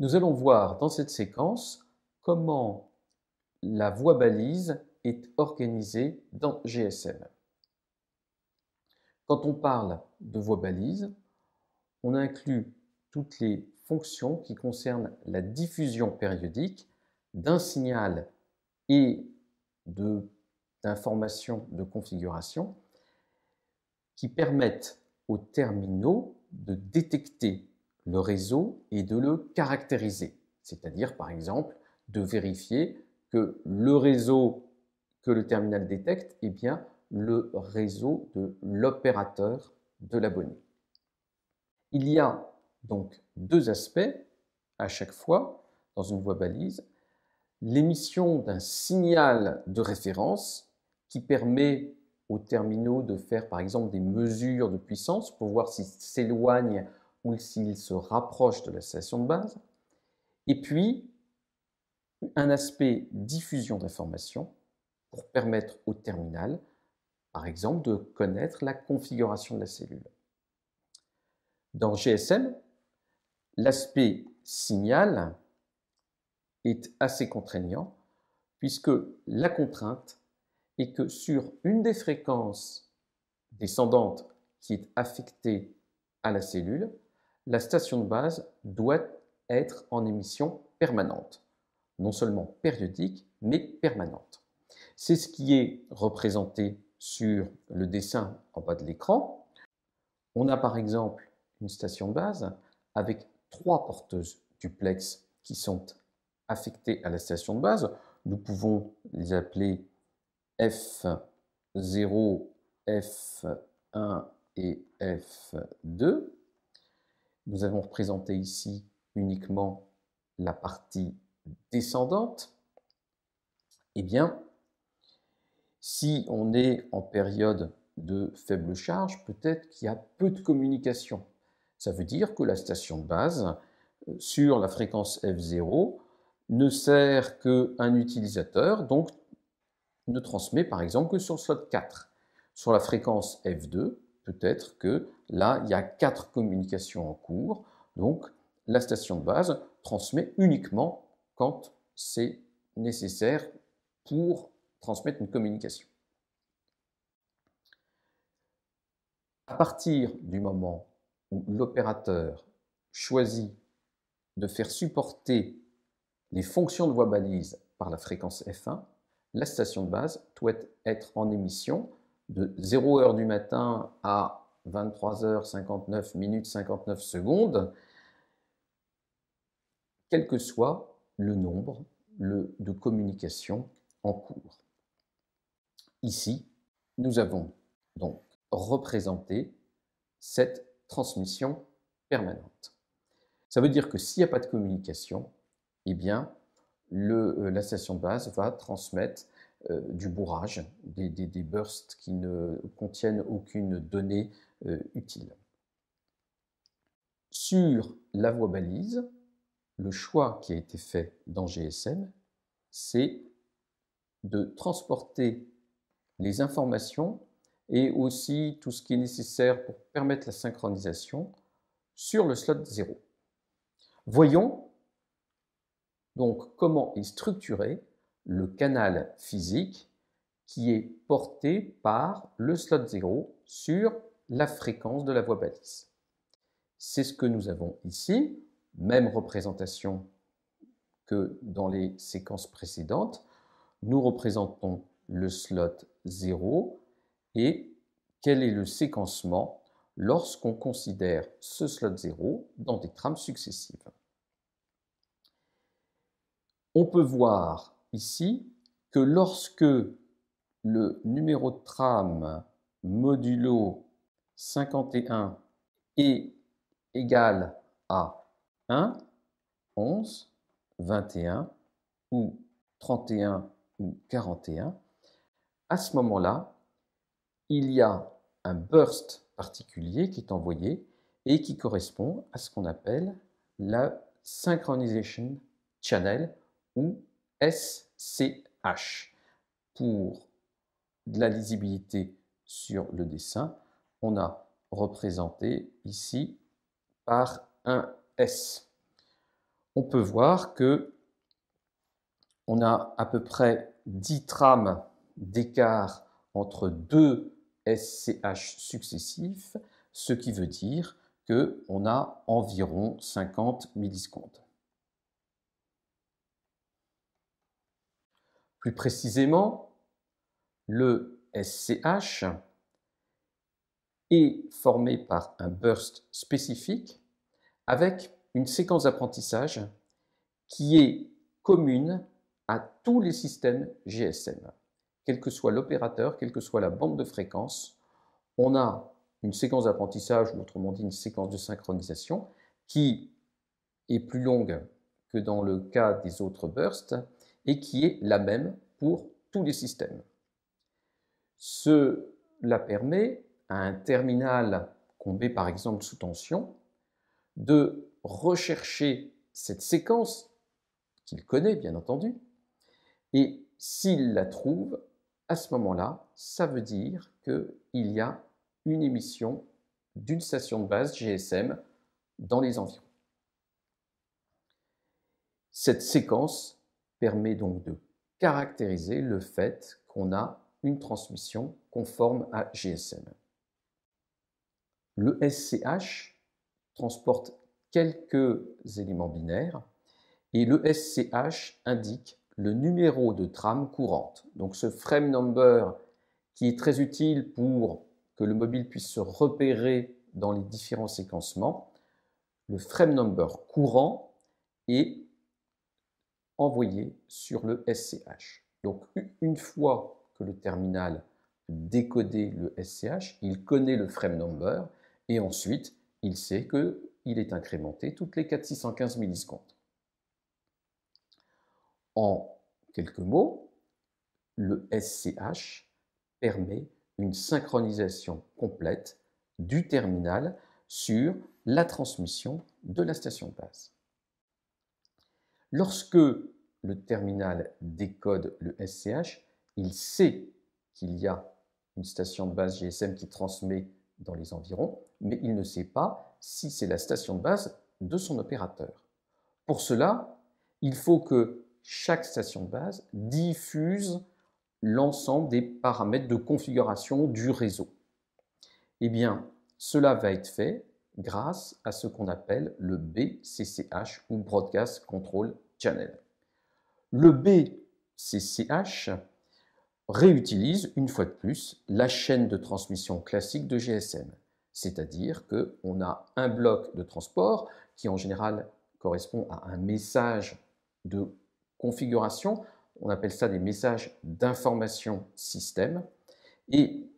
Nous allons voir dans cette séquence comment la voie balise est organisée dans GSM. Quand on parle de voie balise, on inclut toutes les fonctions qui concernent la diffusion périodique d'un signal et d'informations de configuration qui permettent aux terminaux de détecter le réseau et de le caractériser. C'est-à-dire, par exemple, de vérifier que le réseau que le terminal détecte est bien le réseau de l'opérateur de l'abonné. Il y a donc deux aspects à chaque fois dans une voie balise. L'émission d'un signal de référence qui permet aux terminaux de faire par exemple des mesures de puissance pour voir s'ils s'éloigne ou s'il se rapproche de la station de base. Et puis, un aspect diffusion d'informations pour permettre au terminal, par exemple, de connaître la configuration de la cellule. Dans GSM, l'aspect signal est assez contraignant puisque la contrainte est que sur une des fréquences descendantes qui est affectée à la cellule, la station de base doit être en émission permanente, non seulement périodique, mais permanente. C'est ce qui est représenté sur le dessin en bas de l'écran. On a par exemple une station de base avec trois porteuses duplex qui sont affectées à la station de base. Nous pouvons les appeler F0, F1 et F2. Nous avons représenté ici uniquement la partie descendante. Eh bien, si on est en période de faible charge, peut-être qu'il y a peu de communication. Ça veut dire que la station de base euh, sur la fréquence F0 ne sert qu'un utilisateur, donc ne transmet par exemple que sur slot 4. Sur la fréquence F2, peut-être que Là, il y a quatre communications en cours, donc la station de base transmet uniquement quand c'est nécessaire pour transmettre une communication. À partir du moment où l'opérateur choisit de faire supporter les fonctions de voix balise par la fréquence F1, la station de base doit être en émission de 0h du matin à 23h59 minutes 59 secondes, quel que soit le nombre de communications en cours. Ici, nous avons donc représenté cette transmission permanente. Ça veut dire que s'il n'y a pas de communication, eh bien, euh, la station de base va transmettre euh, du bourrage, des bursts qui ne contiennent aucune donnée euh, utile. Sur la voie balise, le choix qui a été fait dans GSM, c'est de transporter les informations et aussi tout ce qui est nécessaire pour permettre la synchronisation sur le slot 0. Voyons donc comment est structuré le canal physique qui est porté par le slot 0 sur la fréquence de la voix balise. C'est ce que nous avons ici, même représentation que dans les séquences précédentes. Nous représentons le slot 0 et quel est le séquencement lorsqu'on considère ce slot 0 dans des trames successives. On peut voir ici que lorsque le numéro de trame modulo 51 est égal à 1, 11, 21 ou 31 ou 41, à ce moment-là, il y a un burst particulier qui est envoyé et qui correspond à ce qu'on appelle la Synchronization Channel ou SCH pour de la lisibilité sur le dessin on a représenté ici par un S. On peut voir que on a à peu près 10 trames d'écart entre deux SCH successifs, ce qui veut dire que on a environ 50 millisecondes. Plus précisément, le SCH est formé par un burst spécifique avec une séquence d'apprentissage qui est commune à tous les systèmes GSM. Quel que soit l'opérateur, quelle que soit la bande de fréquence, on a une séquence d'apprentissage, autrement dit une séquence de synchronisation, qui est plus longue que dans le cas des autres bursts et qui est la même pour tous les systèmes. Cela permet à un terminal qu'on met par exemple sous tension, de rechercher cette séquence qu'il connaît bien entendu, et s'il la trouve, à ce moment-là, ça veut dire qu'il y a une émission d'une station de base GSM dans les environs. Cette séquence permet donc de caractériser le fait qu'on a une transmission conforme à GSM. Le SCH transporte quelques éléments binaires et le SCH indique le numéro de trame courante. Donc ce frame number qui est très utile pour que le mobile puisse se repérer dans les différents séquencements, le frame number courant est envoyé sur le SCH. Donc une fois que le terminal décodé le SCH, il connaît le frame number et ensuite, il sait qu'il est incrémenté toutes les 4 615 millisecondes. En quelques mots, le SCH permet une synchronisation complète du terminal sur la transmission de la station de base. Lorsque le terminal décode le SCH, il sait qu'il y a une station de base GSM qui transmet dans les environs, mais il ne sait pas si c'est la station de base de son opérateur. Pour cela, il faut que chaque station de base diffuse l'ensemble des paramètres de configuration du réseau. Eh bien, cela va être fait grâce à ce qu'on appelle le BCCH ou Broadcast Control Channel. Le BCCH réutilise une fois de plus la chaîne de transmission classique de GSM. C'est-à-dire qu'on a un bloc de transport qui en général correspond à un message de configuration. On appelle ça des messages d'information système. Et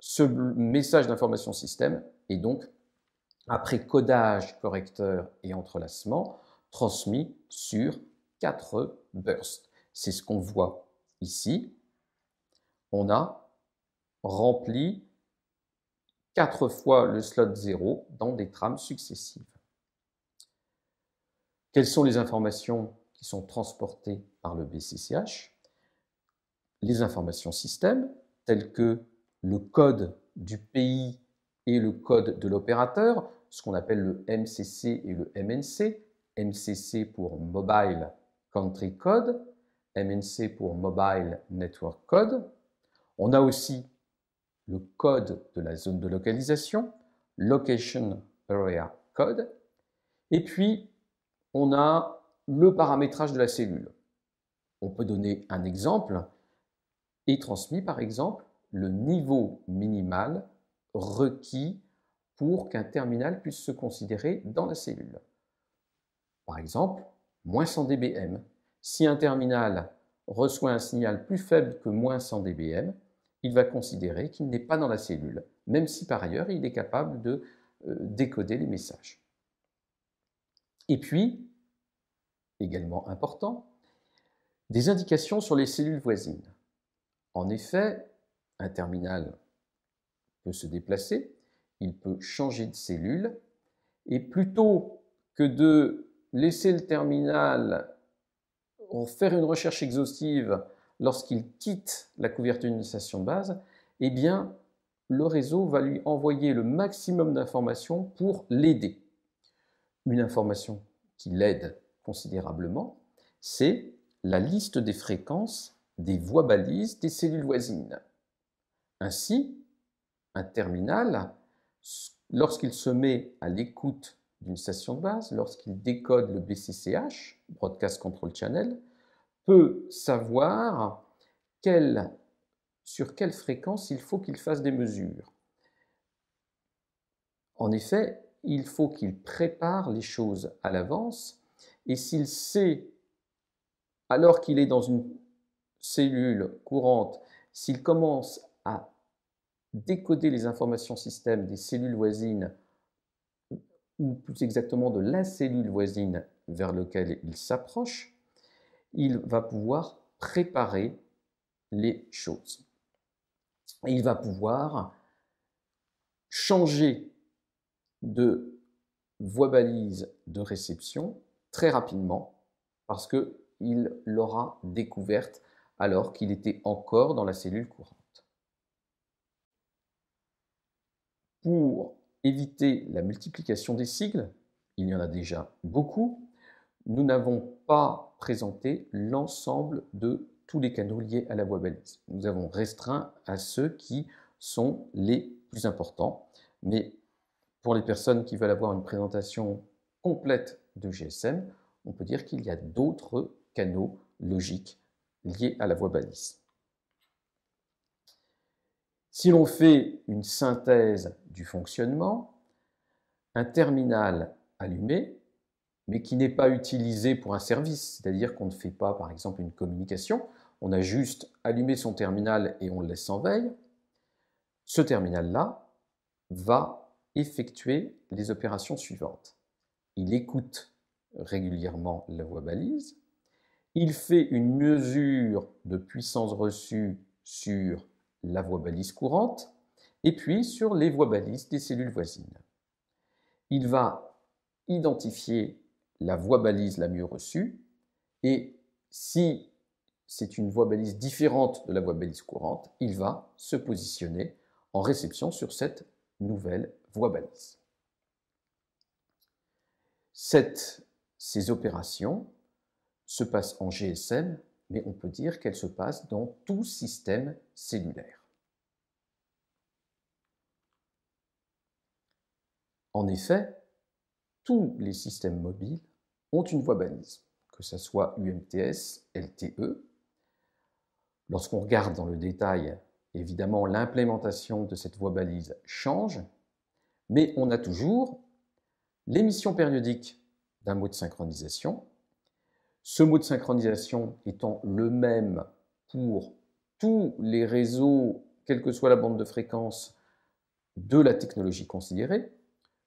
ce message d'information système est donc, après codage, correcteur et entrelacement, transmis sur quatre bursts. C'est ce qu'on voit ici on a rempli quatre fois le slot 0 dans des trames successives. Quelles sont les informations qui sont transportées par le BCCH Les informations système, telles que le code du pays et le code de l'opérateur, ce qu'on appelle le MCC et le MNC, MCC pour Mobile Country Code, MNC pour Mobile Network Code, on a aussi le code de la zone de localisation, Location Area Code, et puis on a le paramétrage de la cellule. On peut donner un exemple et transmis par exemple le niveau minimal requis pour qu'un terminal puisse se considérer dans la cellule. Par exemple, moins 100 dBm. Si un terminal reçoit un signal plus faible que moins 100 dBm, il va considérer qu'il n'est pas dans la cellule, même si par ailleurs il est capable de euh, décoder les messages. Et puis, également important, des indications sur les cellules voisines. En effet, un terminal peut se déplacer, il peut changer de cellule, et plutôt que de laisser le terminal faire une recherche exhaustive lorsqu'il quitte la couverture d'une station de base, eh bien, le réseau va lui envoyer le maximum d'informations pour l'aider. Une information qui l'aide considérablement, c'est la liste des fréquences des voies balises des cellules voisines. Ainsi, un terminal, lorsqu'il se met à l'écoute d'une station de base, lorsqu'il décode le BCCH, Broadcast Control Channel, peut savoir sur quelle fréquence il faut qu'il fasse des mesures. En effet, il faut qu'il prépare les choses à l'avance, et s'il sait, alors qu'il est dans une cellule courante, s'il commence à décoder les informations système des cellules voisines, ou plus exactement de la cellule voisine vers laquelle il s'approche, il va pouvoir préparer les choses. il va pouvoir changer de voie balise de réception très rapidement parce qu'il l'aura découverte alors qu'il était encore dans la cellule courante. Pour éviter la multiplication des sigles, il y en a déjà beaucoup, nous n'avons pas présenter l'ensemble de tous les canaux liés à la voie balise. Nous avons restreint à ceux qui sont les plus importants, mais pour les personnes qui veulent avoir une présentation complète de GSM, on peut dire qu'il y a d'autres canaux logiques liés à la voie balise. Si l'on fait une synthèse du fonctionnement, un terminal allumé mais qui n'est pas utilisé pour un service, c'est-à-dire qu'on ne fait pas par exemple une communication, on a juste allumé son terminal et on le laisse en veille, ce terminal-là va effectuer les opérations suivantes. Il écoute régulièrement la voix balise, il fait une mesure de puissance reçue sur la voie balise courante et puis sur les voies balises des cellules voisines. Il va identifier la voie balise la mieux reçue, et si c'est une voie balise différente de la voie balise courante, il va se positionner en réception sur cette nouvelle voie balise. ces opérations se passent en GSM, mais on peut dire qu'elles se passent dans tout système cellulaire. En effet, tous les systèmes mobiles ont une voie balise, que ce soit UMTS, LTE. Lorsqu'on regarde dans le détail, évidemment, l'implémentation de cette voie balise change, mais on a toujours l'émission périodique d'un mot de synchronisation, ce mot de synchronisation étant le même pour tous les réseaux, quelle que soit la bande de fréquence de la technologie considérée,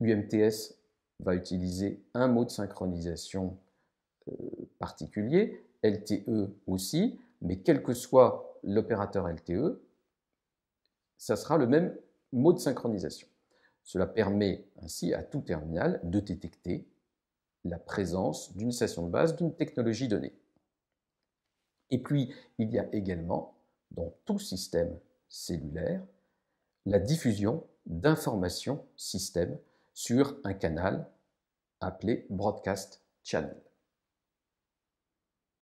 UMTS, va utiliser un mot de synchronisation euh, particulier, LTE aussi, mais quel que soit l'opérateur LTE, ça sera le même mot de synchronisation. Cela permet ainsi à tout terminal de détecter la présence d'une station de base d'une technologie donnée. Et puis, il y a également, dans tout système cellulaire, la diffusion d'informations système sur un canal appelé Broadcast Channel.